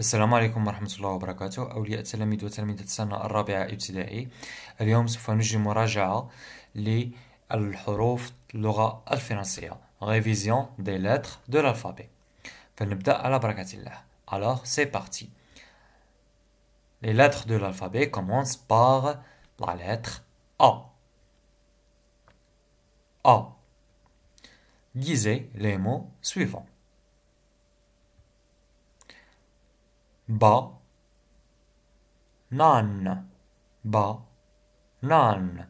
السلام عليكم ورحمة الله وبركاته أولياء ابتدائي اليوم سوف نجري مراجعة للحروف الفرنسية révision des lettres de l'alphabet على alors c'est parti les lettres de l'alphabet commencent par la lettre A A lisez les mots suivants ba, nan, ba, nan,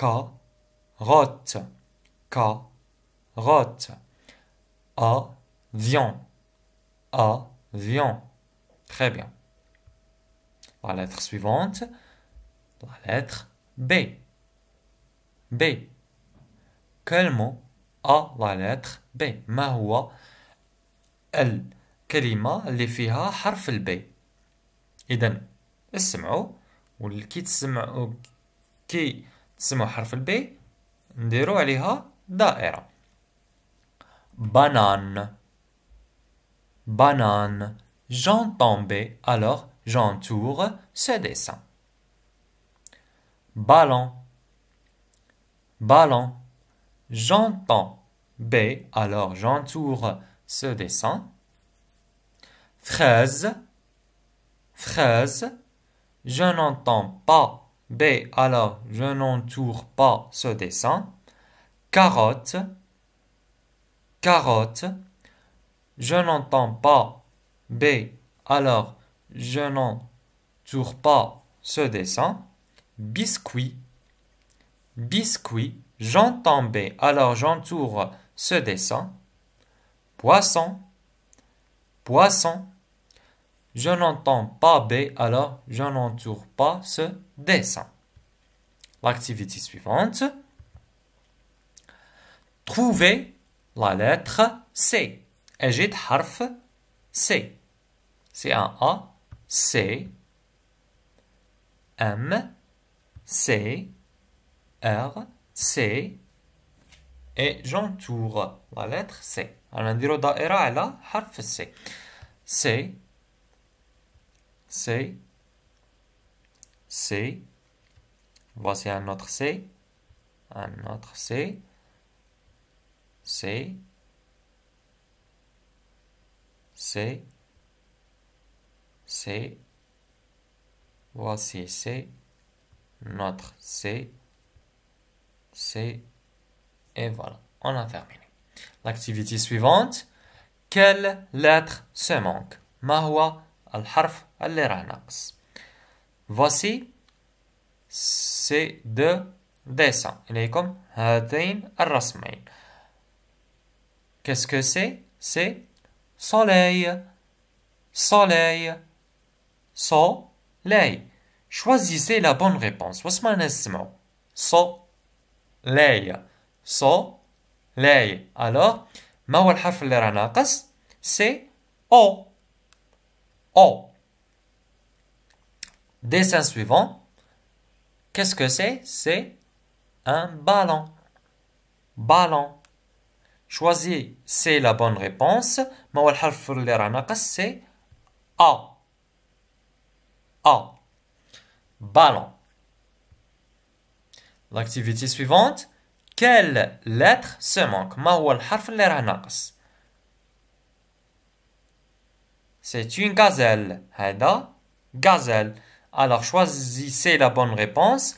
ka, rot ka, rot a, vion, a, vion. Très bien. La lettre suivante, la lettre B. B. Quel mot a la lettre B? Ma huwa كلمة اللي فيها حرف البي إذن اسمعوا والكي تسمعوا كي تسمعوا حرف البي نديرو عليها دائرة بانان بانان جان طنبي ألوغ جان ce سديسا بالان بالان j'entends B alors j'entoure ce dessin fraise, fraise. Je n'entends pas B, alors je n'entoure pas ce dessin. Carotte, carotte. Je n'entends pas B, alors je n'entoure pas ce dessin. Biscuit, biscuit. J'entends B, alors j'entoure ce dessin. Poisson, poisson. Je n'entends pas B, alors je n'entoure pas ce dessin. L'activité suivante. Trouver la lettre C. Ajit harf C. C'est un A, C, M, C, R, C. Et j'entoure la lettre C. On dira la harf C. C, C, C, voici un autre C, un autre C, C, C, C, voici C, notre C, C, et voilà, on a terminé. L'activité suivante, quelle lettre se manque Mahwa الحرف اللي راه ناقص فاسي سي دو ديسان إليكم هاتين الرسمين كاسكو سي سي سولي سولي سولي Choisissez la bonne réponse. واش معنى نسمعو صو لاي ألو ما هو الحرف اللي راه ناقص سي او Oh. Dessin suivant. Qu'est-ce que c'est C'est un ballon. Ballon. Choisis c'est la bonne réponse. Ma wal harf اللي A. A. Ballon. L'activité suivante. Quelle lettre se manque Ma هو harf C'est une gazelle. gazelle. Alors choisissez la bonne réponse.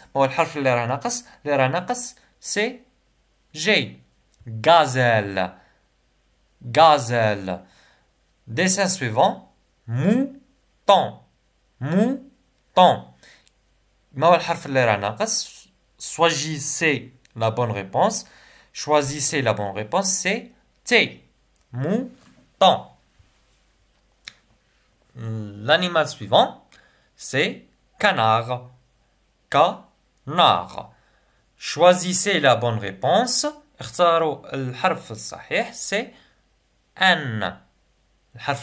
C'est J. Gazelle. Gazelle. Dessin suivant. Mouton. Mouton. Choisissez la bonne réponse. Choisissez la bonne réponse. C'est T. Mouton. L'animal suivant, c'est canard. Canard. Choisissez la bonne réponse. اختاروا الحرف N.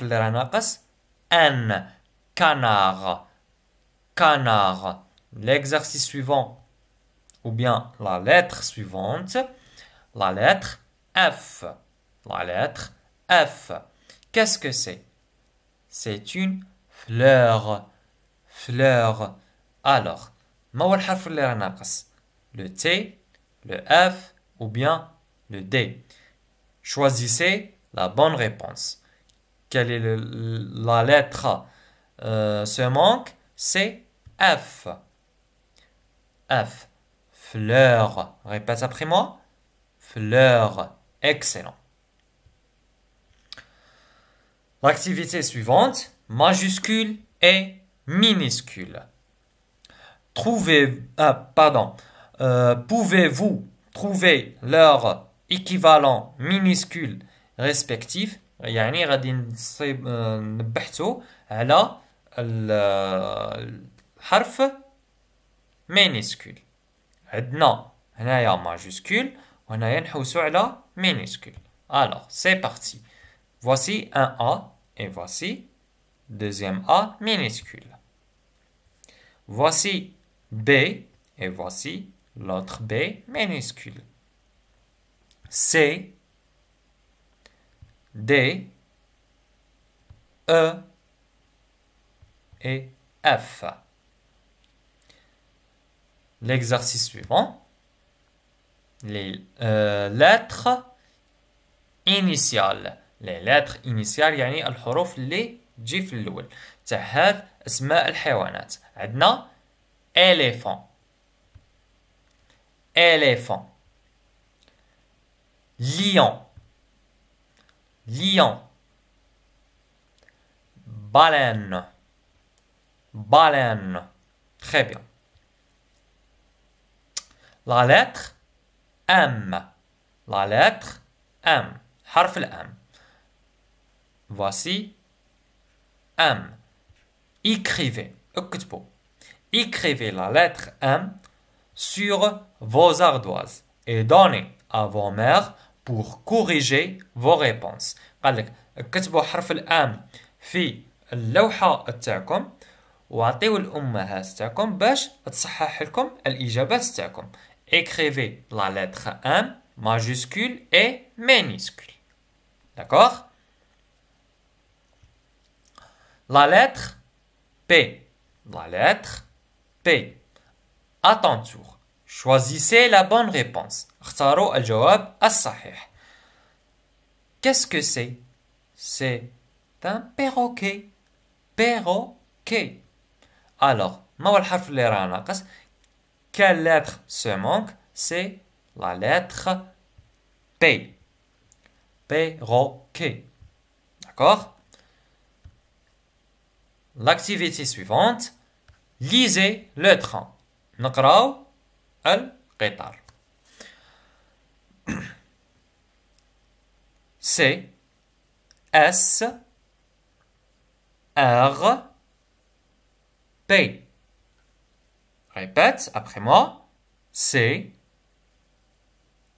Le N. canard canard l'exercice suivant ou bien la lettre suivante la lettre F la lettre F qu'est-ce que c'est c'est une fleur. Fleur. Alors, Le T, le F ou bien le D. Choisissez la bonne réponse. Quelle est la lettre euh, se manque? C'est F. F. Fleur. Répète après moi. Fleur. Excellent. L'activité suivante, majuscule et minuscule. Trouvez, euh, pardon, euh, pouvez-vous trouver leur équivalent minuscule respectif يعني غادي نصيب نبحثو على الحرف minuscule عندنا هنايا majuscule وهنايا نحوسو على minuscule alors c'est parti voici un A et voici deuxième A minuscule. Voici B et voici l'autre B minuscule. C, D, E et F. L'exercice suivant. Les euh, lettres initiales. لاتر انيسيال يعني الحروف اللي تجي في الاول تاع هذا اسماء الحيوانات عندنا اليفون اليفون ليون ليون بالين بالين تري بيان لا لتر ام لا لتر ام حرف الام Voici M. Écrivez, écrivez la lettre M sur vos ardoises et donnez à vos mères pour corriger vos réponses. قالك اكتبوا حرف الام في اللوحة تاعكم وعطيو الأمهات تاعكم باش تصحح لكم الإجابات تاعكم. Écrivez la lettre M majuscule et minuscule. D'accord la lettre P. La lettre P. À Choisissez la bonne réponse. Qu'est-ce que c'est C'est un perroquet. Perroquet. Alors, quelle lettre se manque C'est la lettre P. Perroquet. D'accord L'activité suivante, lisez le train. al qatar. C S R P. Répète après moi. C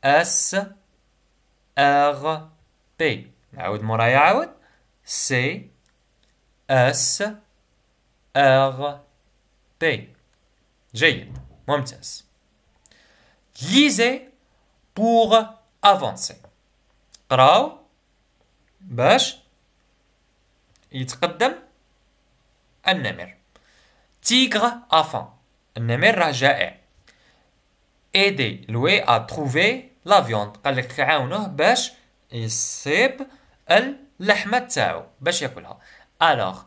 S R P. نعاود moraya عاود. C S R P. أغطي جيد ممتاز ليزي بور أفونسي قراو باش يتقدم النمر تيغر أفان النمر راه جائع ايدي لوي ا تروفي لا فيوند قالك تعاونوه باش يصيب اللحمه تاعو باش ياكلها الوغ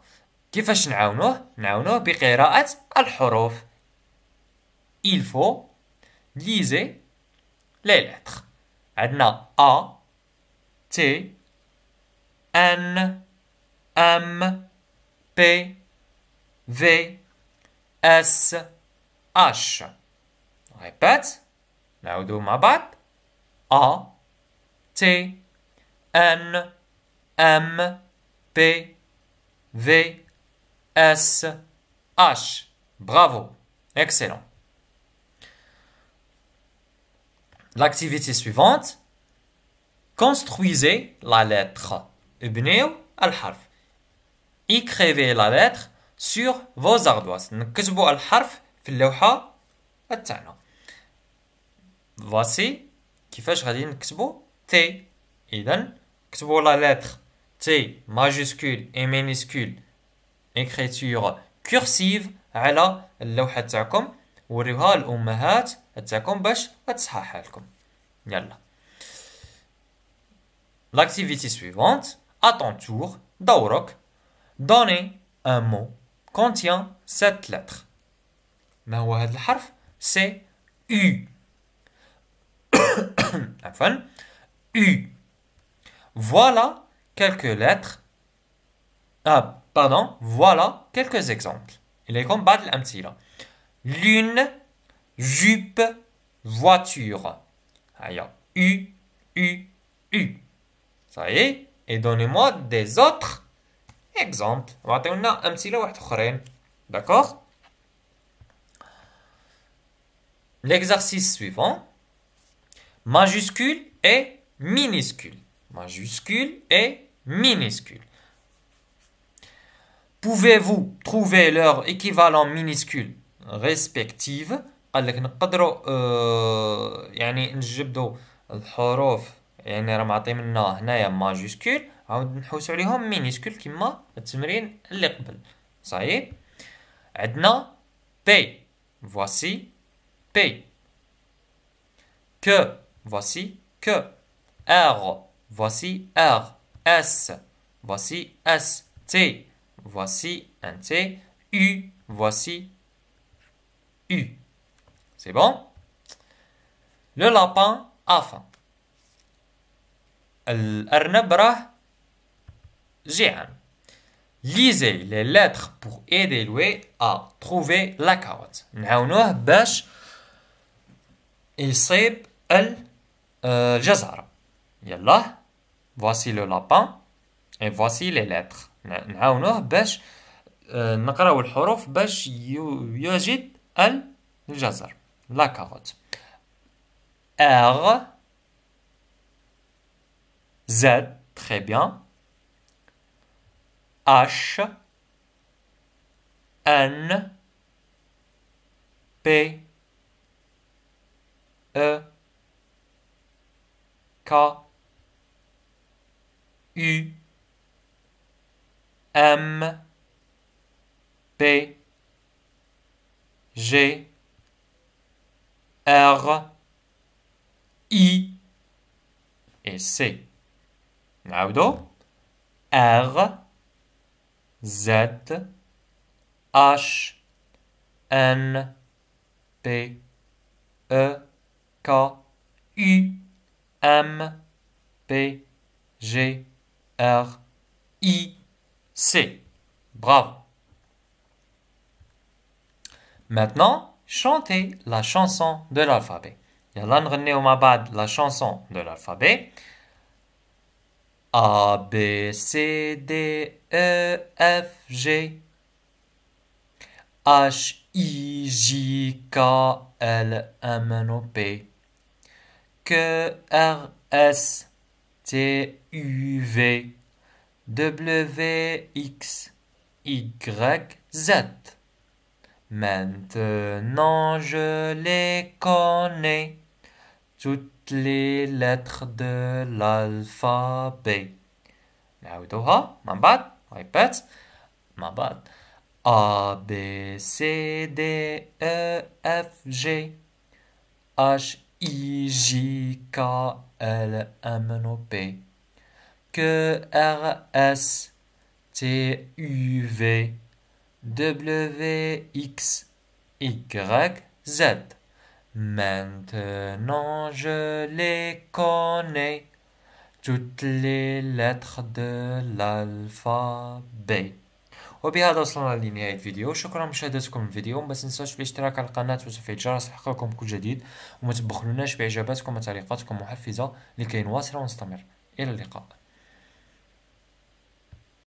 كيفاش نعاونوه نعاونوه بقراءة الحروف il faut liser les lettres عندنا A T N M P V S H répète نعاودو مع بعض A T N M P V s h S-H. Bravo. Excellent. L'activité suivante. Construisez la lettre. al-harf. Écrivez la lettre sur vos ardoises. نكتبوا الحرف في اللوحة تاعنا. Voici qui غادي نكتبوا T. Iden. نكتبوا la lettre T majuscule et minuscule écriture cursive على اللوحة تاعكم وريوها et تاعكم باش تصححها لكم يلا L'activité suivante, à ton tour, Daurok. donner un mot contient cette lettre. ما هو هذا الحرف؟ C U. عفوا U. Voilà quelques lettres ah, pardon, voilà quelques exemples. Il Les comme de là. Lune, jupe, voiture. Aïe, ah, U, U, U. Ça y est, et donnez-moi des autres exemples. D'accord L'exercice suivant. Majuscule et minuscule. Majuscule et minuscule. Pouvez-vous trouver leur équivalent minuscule respective قال لك نقدروا euh, يعني نجبدوا الحروف يعني راه معطي منا هنايا ماجوسكول عاود نحوس عليهم مينيسكول كما التمرين اللي قبل صحيح عندنا بي voici بي que voici que r voici r s voici s t voici un T, U, voici U. C'est bon Le lapin a faim. Lisez les lettres pour aider lui à trouver la carotte. Et c'est el euh, Jazar Yallah, voici le lapin et voici les lettres. نعاونوه باش آه، نقراو الحروف باش يجد الجزر لا كاروت ار زد très bien H, N, P, E, K, U, M P G R I et C. R Z H N P E K U M P G R I C. Bravo. Maintenant, chantez la chanson de l'alphabet. Yalan René la chanson de l'alphabet. A, B, C, D, E, F, G. H, I, J, K, L, M, N, O, P. Q, R, S, T, U, V. W, X, Y, Z. Maintenant je les connais, toutes les lettres de l'alphabet. نعاودوها مع بعض répète ma bad. A B C D E F G H I J K L M N O P Q, R, S, T, U, V, W, X, Y, Z. Maintenant je les connais, toutes les lettres de l'alphabet. وبهذا وصلنا لنهاية الفيديو شكرا لمشاهدتكم الفيديو وما تنساوش الاشتراك على القناة وتفعيل الجرس ليحققكم كل جديد وما تبخلوناش بإعجاباتكم وتعليقاتكم محفزة لكي نواصل ونستمر إلى اللقاء